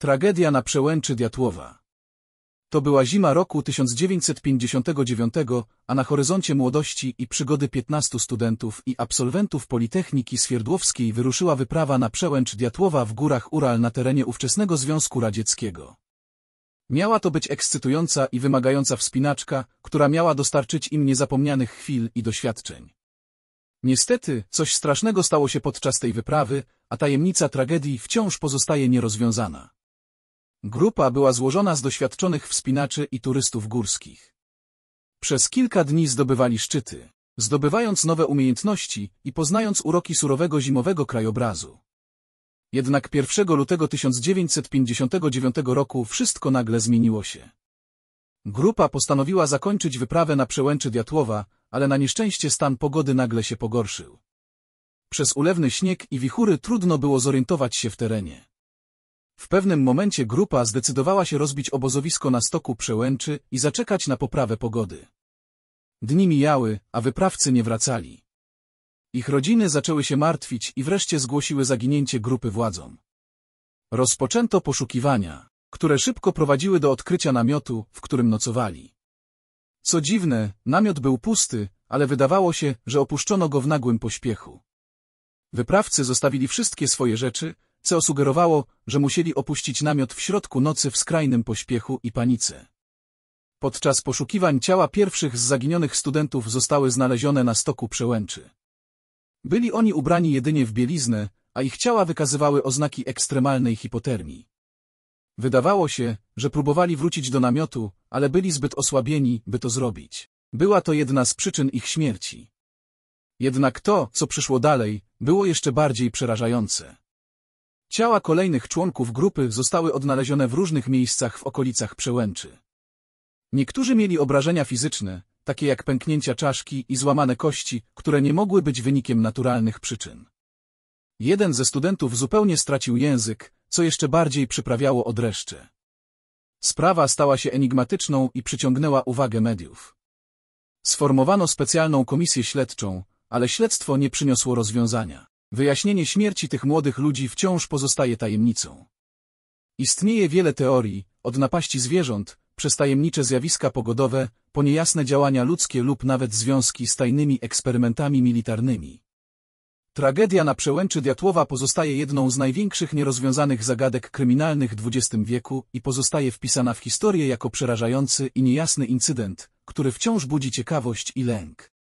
Tragedia na przełęczy Diatłowa. To była zima roku 1959, a na horyzoncie młodości i przygody 15 studentów i absolwentów Politechniki Swierdłowskiej wyruszyła wyprawa na przełęcz Diatłowa w górach Ural na terenie ówczesnego Związku Radzieckiego. Miała to być ekscytująca i wymagająca wspinaczka, która miała dostarczyć im niezapomnianych chwil i doświadczeń. Niestety, coś strasznego stało się podczas tej wyprawy, a tajemnica tragedii wciąż pozostaje nierozwiązana. Grupa była złożona z doświadczonych wspinaczy i turystów górskich. Przez kilka dni zdobywali szczyty, zdobywając nowe umiejętności i poznając uroki surowego zimowego krajobrazu. Jednak 1 lutego 1959 roku wszystko nagle zmieniło się. Grupa postanowiła zakończyć wyprawę na przełęczy Diatłowa, ale na nieszczęście stan pogody nagle się pogorszył. Przez ulewny śnieg i wichury trudno było zorientować się w terenie. W pewnym momencie grupa zdecydowała się rozbić obozowisko na stoku przełęczy i zaczekać na poprawę pogody. Dni mijały, a wyprawcy nie wracali. Ich rodziny zaczęły się martwić i wreszcie zgłosiły zaginięcie grupy władzom. Rozpoczęto poszukiwania, które szybko prowadziły do odkrycia namiotu, w którym nocowali. Co dziwne, namiot był pusty, ale wydawało się, że opuszczono go w nagłym pośpiechu. Wyprawcy zostawili wszystkie swoje rzeczy, co sugerowało, że musieli opuścić namiot w środku nocy w skrajnym pośpiechu i panice. Podczas poszukiwań ciała pierwszych z zaginionych studentów zostały znalezione na stoku przełęczy. Byli oni ubrani jedynie w bieliznę, a ich ciała wykazywały oznaki ekstremalnej hipotermii. Wydawało się, że próbowali wrócić do namiotu, ale byli zbyt osłabieni, by to zrobić. Była to jedna z przyczyn ich śmierci. Jednak to, co przyszło dalej, było jeszcze bardziej przerażające. Ciała kolejnych członków grupy zostały odnalezione w różnych miejscach w okolicach przełęczy. Niektórzy mieli obrażenia fizyczne, takie jak pęknięcia czaszki i złamane kości, które nie mogły być wynikiem naturalnych przyczyn. Jeden ze studentów zupełnie stracił język, co jeszcze bardziej przyprawiało odreszcze. Sprawa stała się enigmatyczną i przyciągnęła uwagę mediów. Sformowano specjalną komisję śledczą, ale śledztwo nie przyniosło rozwiązania. Wyjaśnienie śmierci tych młodych ludzi wciąż pozostaje tajemnicą. Istnieje wiele teorii, od napaści zwierząt, przez tajemnicze zjawiska pogodowe, po niejasne działania ludzkie lub nawet związki z tajnymi eksperymentami militarnymi. Tragedia na przełęczy Diatłowa pozostaje jedną z największych nierozwiązanych zagadek kryminalnych XX wieku i pozostaje wpisana w historię jako przerażający i niejasny incydent, który wciąż budzi ciekawość i lęk.